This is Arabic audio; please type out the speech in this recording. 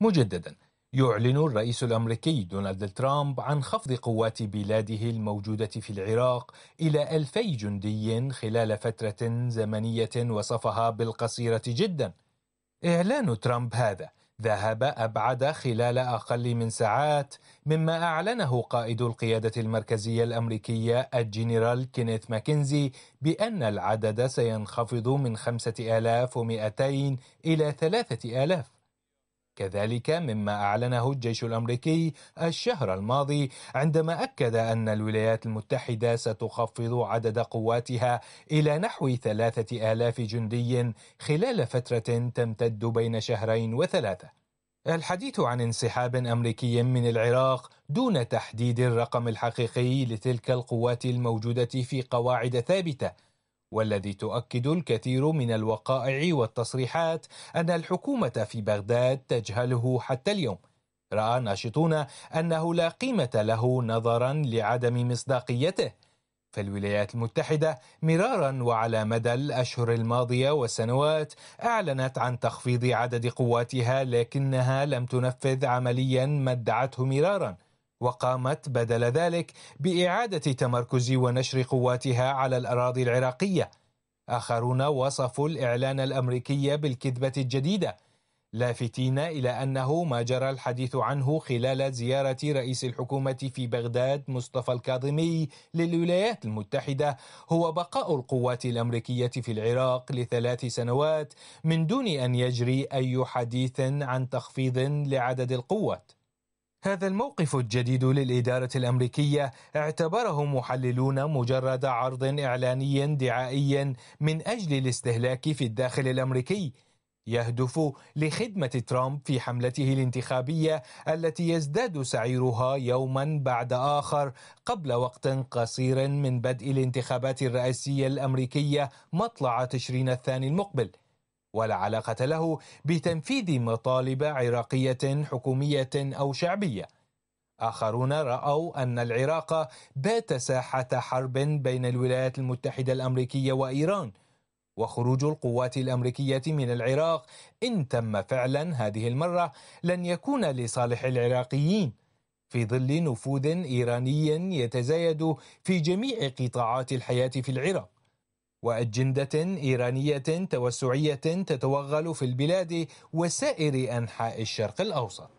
مجددا يعلن الرئيس الامريكي دونالد ترامب عن خفض قوات بلاده الموجوده في العراق الى الفي جندي خلال فتره زمنيه وصفها بالقصيره جدا اعلان ترامب هذا ذهب ابعد خلال اقل من ساعات مما اعلنه قائد القياده المركزيه الامريكيه الجنرال كينيث ماكنزي بان العدد سينخفض من 5200 الى 3000 كذلك مما أعلنه الجيش الأمريكي الشهر الماضي عندما أكد أن الولايات المتحدة ستخفض عدد قواتها إلى نحو ثلاثة آلاف جندي خلال فترة تمتد بين شهرين وثلاثة الحديث عن انسحاب أمريكي من العراق دون تحديد الرقم الحقيقي لتلك القوات الموجودة في قواعد ثابتة والذي تؤكد الكثير من الوقائع والتصريحات أن الحكومة في بغداد تجهله حتى اليوم رأى ناشطون أنه لا قيمة له نظرا لعدم مصداقيته فالولايات المتحدة مرارا وعلى مدى الأشهر الماضية والسنوات أعلنت عن تخفيض عدد قواتها لكنها لم تنفذ عمليا ما ادعته مرارا وقامت بدل ذلك باعاده تمركز ونشر قواتها على الاراضي العراقيه اخرون وصفوا الاعلان الامريكي بالكذبه الجديده لافتين الى انه ما جرى الحديث عنه خلال زياره رئيس الحكومه في بغداد مصطفى الكاظمي للولايات المتحده هو بقاء القوات الامريكيه في العراق لثلاث سنوات من دون ان يجري اي حديث عن تخفيض لعدد القوات هذا الموقف الجديد للإدارة الأمريكية اعتبره محللون مجرد عرض إعلاني دعائي من أجل الاستهلاك في الداخل الأمريكي يهدف لخدمة ترامب في حملته الانتخابية التي يزداد سعيرها يوما بعد آخر قبل وقت قصير من بدء الانتخابات الرئاسية الأمريكية مطلع تشرين الثاني المقبل ولا علاقة له بتنفيذ مطالب عراقية حكومية أو شعبية. آخرون رأوا أن العراق بات ساحة حرب بين الولايات المتحدة الأمريكية وإيران، وخروج القوات الأمريكية من العراق إن تم فعلا هذه المرة لن يكون لصالح العراقيين، في ظل نفوذ إيراني يتزايد في جميع قطاعات الحياة في العراق. وأجندة إيرانية توسعية تتوغل في البلاد وسائر أنحاء الشرق الأوسط